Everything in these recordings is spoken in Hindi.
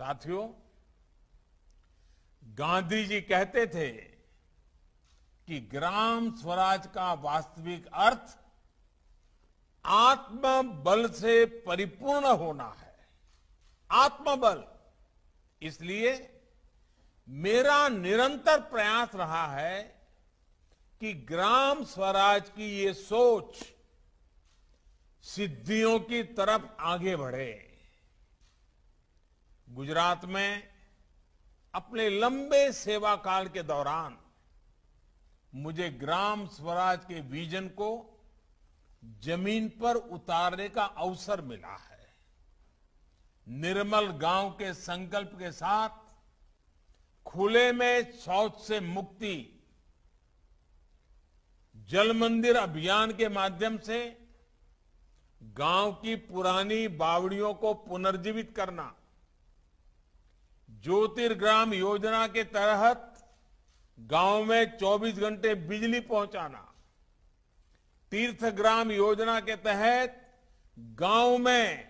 साथियों गांधी जी कहते थे कि ग्राम स्वराज का वास्तविक अर्थ आत्मबल से परिपूर्ण होना है आत्मबल इसलिए मेरा निरंतर प्रयास रहा है कि ग्राम स्वराज की ये सोच सिद्धियों की तरफ आगे बढ़े गुजरात में अपने लंबे सेवा काल के दौरान मुझे ग्राम स्वराज के विजन को जमीन पर उतारने का अवसर मिला है निर्मल गांव के संकल्प के साथ खुले में शौच से मुक्ति जल मंदिर अभियान के माध्यम से गांव की पुरानी बावड़ियों को पुनर्जीवित करना ज्योतिर्ग्राम योजना के तहत गांव में 24 घंटे बिजली पहुंचाना तीर्थग्राम योजना के तहत गांव में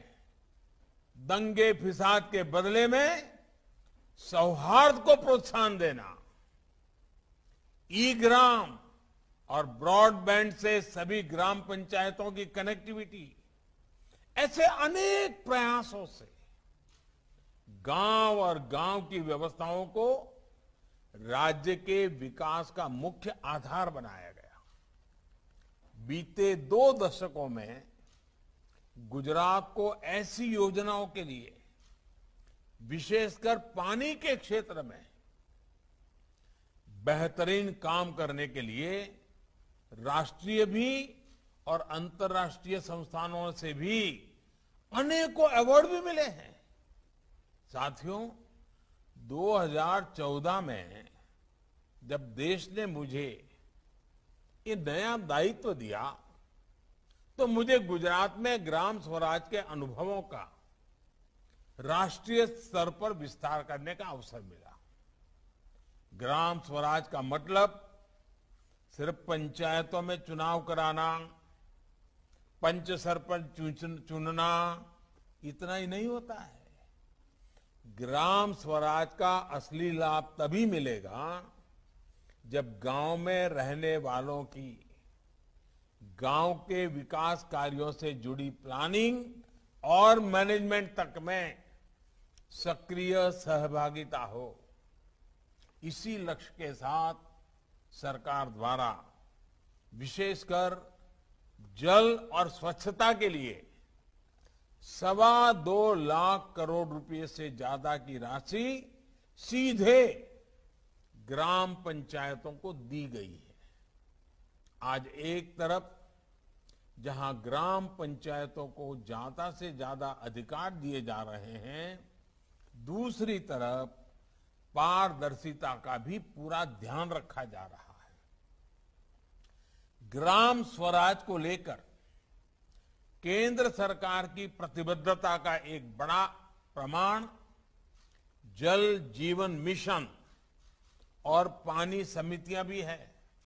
दंगे फिसाद के बदले में सौहार्द को प्रोत्साहन देना ई ग्राम और ब्रॉडबैंड से सभी ग्राम पंचायतों की कनेक्टिविटी ऐसे अनेक प्रयासों से गांव और गांव की व्यवस्थाओं को राज्य के विकास का मुख्य आधार बनाया गया बीते दो दशकों में गुजरात को ऐसी योजनाओं के लिए विशेषकर पानी के क्षेत्र में बेहतरीन काम करने के लिए राष्ट्रीय भी और अंतर्राष्ट्रीय संस्थानों से भी अनेकों अवार्ड भी मिले हैं साथियों 2014 में जब देश ने मुझे ये नया दायित्व तो दिया तो मुझे गुजरात में ग्राम स्वराज के अनुभवों का राष्ट्रीय स्तर पर विस्तार करने का अवसर मिला ग्राम स्वराज का मतलब सिर्फ पंचायतों में चुनाव कराना पंच सरपंच चुनना इतना ही नहीं होता है ग्राम स्वराज का असली लाभ तभी मिलेगा जब गांव में रहने वालों की गांव के विकास कार्यों से जुड़ी प्लानिंग और मैनेजमेंट तक में सक्रिय सहभागिता हो इसी लक्ष्य के साथ सरकार द्वारा विशेषकर जल और स्वच्छता के लिए सवा दो लाख करोड़ रुपए से ज्यादा की राशि सीधे ग्राम पंचायतों को दी गई है आज एक तरफ जहां ग्राम पंचायतों को ज्यादा से ज्यादा अधिकार दिए जा रहे हैं दूसरी तरफ पारदर्शिता का भी पूरा ध्यान रखा जा रहा है ग्राम स्वराज को लेकर केंद्र सरकार की प्रतिबद्धता का एक बड़ा प्रमाण जल जीवन मिशन और पानी समितियां भी है